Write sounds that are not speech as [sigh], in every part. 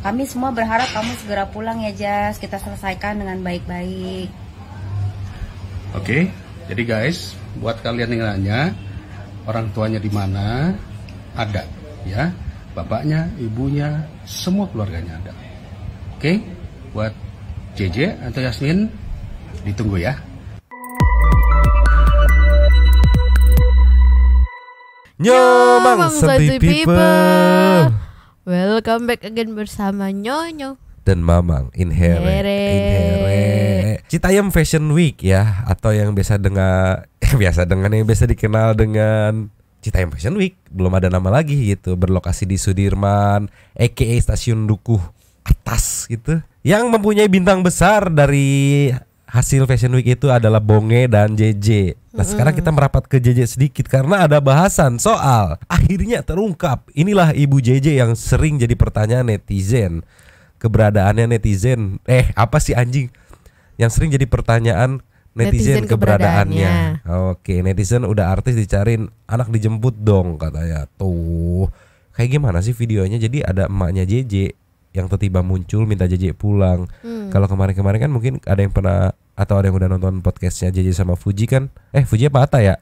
Kami semua berharap kamu segera pulang ya Jas. Kita selesaikan dengan baik-baik. Oke, okay, jadi guys, buat kalian yang nanya orang tuanya di mana, ada ya. Bapaknya, ibunya, semua keluarganya ada. Oke, okay? buat JJ atau Yasmin ditunggu ya. Nyomang people. People. Welcome back again bersama Nyonyo dan Mamang Inhere. Inhere. Inhere. Citayam Fashion Week ya atau yang biasa dengan yang [laughs] eh, biasa dengan yang biasa dikenal dengan Citayam Fashion Week belum ada nama lagi gitu berlokasi di Sudirman aka Stasiun Dukuh atas gitu yang mempunyai bintang besar dari hasil Fashion Week itu adalah Bonge dan JJ. Nah sekarang kita merapat ke JJ sedikit karena ada bahasan soal akhirnya terungkap inilah ibu JJ yang sering jadi pertanyaan netizen keberadaannya netizen eh apa sih anjing yang sering jadi pertanyaan netizen, netizen keberadaannya. keberadaannya. Oke netizen udah artis dicariin anak dijemput dong katanya tuh kayak gimana sih videonya jadi ada emaknya JJ yang tiba-tiba muncul minta JJ pulang. Hmm. Kalau kemarin-kemarin kan mungkin ada yang pernah atau ada yang udah nonton podcastnya JJ sama Fuji kan eh Fuji apa Ata ya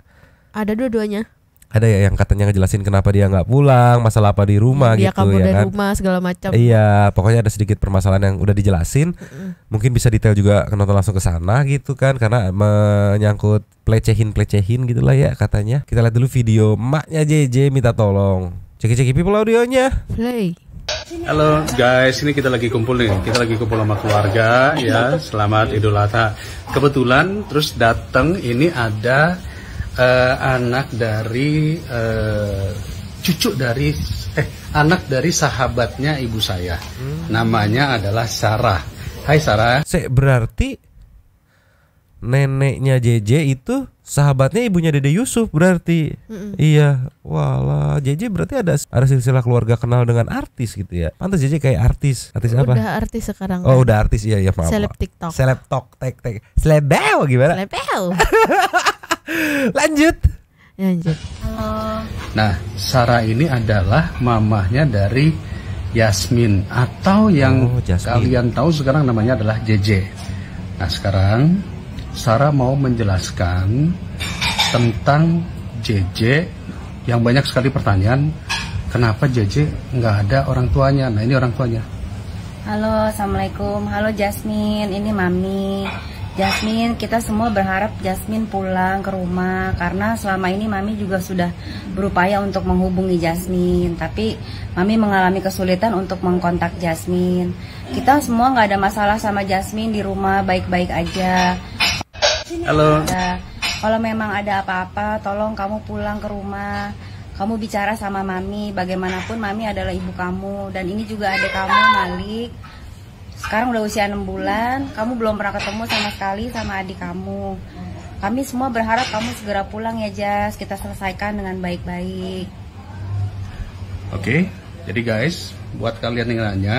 ada dua-duanya ada ya yang katanya ngejelasin kenapa dia nggak pulang masalah apa di rumah dia gitu ya dari kan rumah segala macam iya pokoknya ada sedikit permasalahan yang udah dijelasin mungkin bisa detail juga nonton langsung ke sana gitu kan karena menyangkut plecehin plecehin gitulah ya katanya kita lihat dulu video maknya JJ minta tolong ceki ceki people audionya play Halo guys, ini kita lagi kumpul nih. Kita lagi kumpul sama keluarga ya. Selamat Idul Adha. Kebetulan terus datang ini ada uh, anak dari uh, cucu dari eh anak dari sahabatnya ibu saya. Hmm. Namanya adalah Sarah. Hai Sarah. Se berarti neneknya JJ itu sahabatnya ibunya Dede Yusuf berarti. Mm-mm. Iya. Walah, JJ berarti ada ada silsilah keluarga kenal dengan artis gitu ya. Pantas JJ kayak artis. Artis udah apa? Udah artis sekarang. Oh, kan? udah artis iya ya, maaf. Seleb TikTok. Seleb TikTok, tek tek. Selebel gimana? Selebel. [laughs] Lanjut. Lanjut. Halo. Nah, Sarah ini adalah mamahnya dari Yasmin atau yang oh, kalian tahu sekarang namanya adalah JJ. Nah, sekarang Sarah mau menjelaskan tentang JJ yang banyak sekali pertanyaan kenapa JJ nggak ada orang tuanya. Nah ini orang tuanya. Halo, assalamualaikum. Halo Jasmine, ini Mami. Jasmine, kita semua berharap Jasmine pulang ke rumah karena selama ini Mami juga sudah berupaya untuk menghubungi Jasmine, tapi Mami mengalami kesulitan untuk mengkontak Jasmine. Kita semua nggak ada masalah sama Jasmine di rumah, baik-baik aja. Halo. Ya. kalau memang ada apa-apa, tolong kamu pulang ke rumah. Kamu bicara sama mami, bagaimanapun mami adalah ibu kamu dan ini juga adik kamu Malik. Sekarang udah usia 6 bulan, kamu belum pernah ketemu sama sekali sama adik kamu. Kami semua berharap kamu segera pulang ya Jas, kita selesaikan dengan baik-baik. Oke, jadi guys, buat kalian yang nanya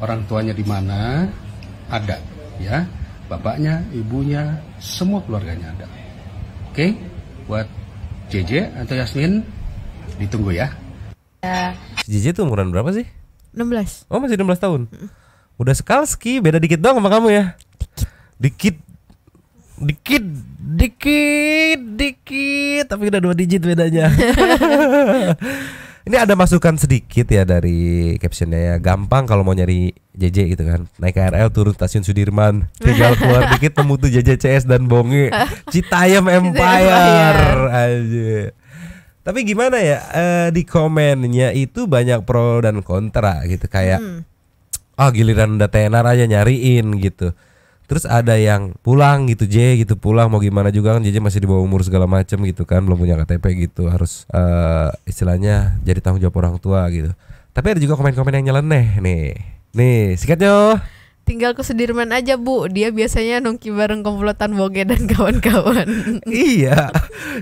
orang tuanya di mana, ada ya bapaknya, ibunya, semua keluarganya ada. Oke, okay? buat JJ atau Yasmin ditunggu ya. Ya. Si JJ tuh umuran berapa sih? 16. Oh, masih 16 tahun. Udah sekalski, beda dikit dong sama kamu ya. Dikit. Dikit, dikit, dikit, dikit, tapi udah dua digit bedanya. [laughs] Ini ada masukan sedikit ya dari captionnya ya. Gampang kalau mau nyari JJ gitu kan. Naik KRL turun stasiun Sudirman, tinggal keluar [laughs] dikit temu tuh JJ CS dan Bonge. Citayam Empire. Aja. Tapi gimana ya eh, di komennya itu banyak pro dan kontra gitu kayak hmm. oh, giliran udah tenar aja nyariin gitu terus ada yang pulang gitu J gitu pulang mau gimana juga kan JJ masih di bawah umur segala macem gitu kan belum punya KTP gitu harus uh, istilahnya jadi tanggung jawab orang tua gitu tapi ada juga komen-komen yang nyeleneh nih nih sikat yo Tinggal ke Sudirman aja bu Dia biasanya nongki bareng komplotan Boge dan kawan-kawan [laughs] Iya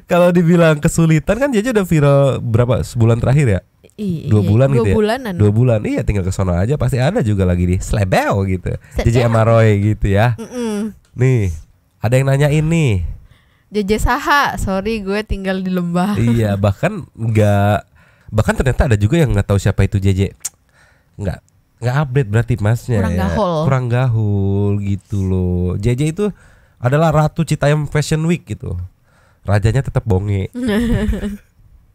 Kalau dibilang kesulitan kan JJ udah viral berapa? Sebulan terakhir ya? Iya, dua iya, bulan dua gitu ya. bulanan. dua bulan iya tinggal ke sono aja pasti ada juga lagi di Slebel gitu Jeje Amaroy gitu ya mm -mm. nih ada yang nanya ini Jeje Saha sorry gue tinggal di lembah iya [laughs] bahkan nggak bahkan ternyata ada juga yang nggak tahu siapa itu Jeje. nggak nggak update berarti masnya kurang ya. gahul kurang gahul gitu loh JJ itu adalah ratu Citayam Fashion Week gitu rajanya tetap bonge [laughs]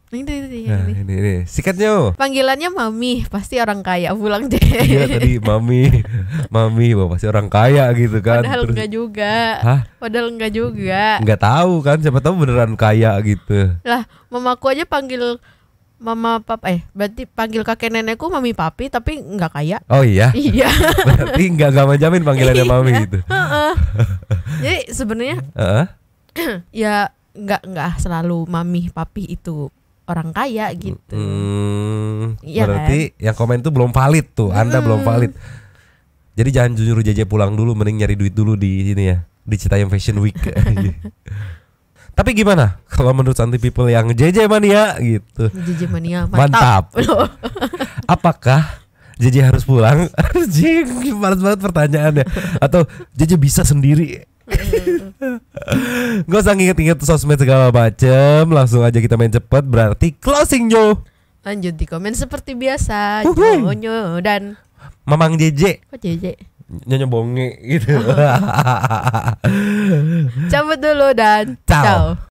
Ini, ini, ini. Nah, ini, ini. Sikatnya. Panggilannya mami, pasti orang kaya pulang deh. Iya tadi mami, mami, bapak pasti orang kaya gitu kan. Padahal Terus, enggak juga. Hah? Padahal enggak juga. Enggak tahu kan, siapa tahu beneran kaya gitu. Lah, mamaku aja panggil mama pap eh berarti panggil kakek nenekku mami papi tapi enggak kaya oh iya iya [laughs] berarti nggak gak menjamin panggilannya iya. mami gitu uh [laughs] jadi sebenarnya uh -uh. [clears throat] ya nggak nggak selalu mami papi itu orang kaya gitu. Hmm, ya berarti kan? yang komen tuh belum valid tuh, Anda hmm. belum valid. Jadi jangan jujur JJ pulang dulu, mending nyari duit dulu di sini ya, di Citayam Fashion Week. [laughs] Tapi gimana kalau menurut anti people yang JJ mania gitu? JJ mania mantap. mantap. [laughs] Apakah JJ harus pulang? [laughs] Jing, banget pertanyaannya. Atau JJ bisa sendiri? [laughs] Gak usah nginget-nginget sosmed segala macem Langsung aja kita main cepet Berarti closing yo Lanjut di komen seperti biasa Nyonyo dan Mamang JJ Kok JJ? Nyonya bonge gitu [laughs] Cabut dulu dan Ciao, Ciao.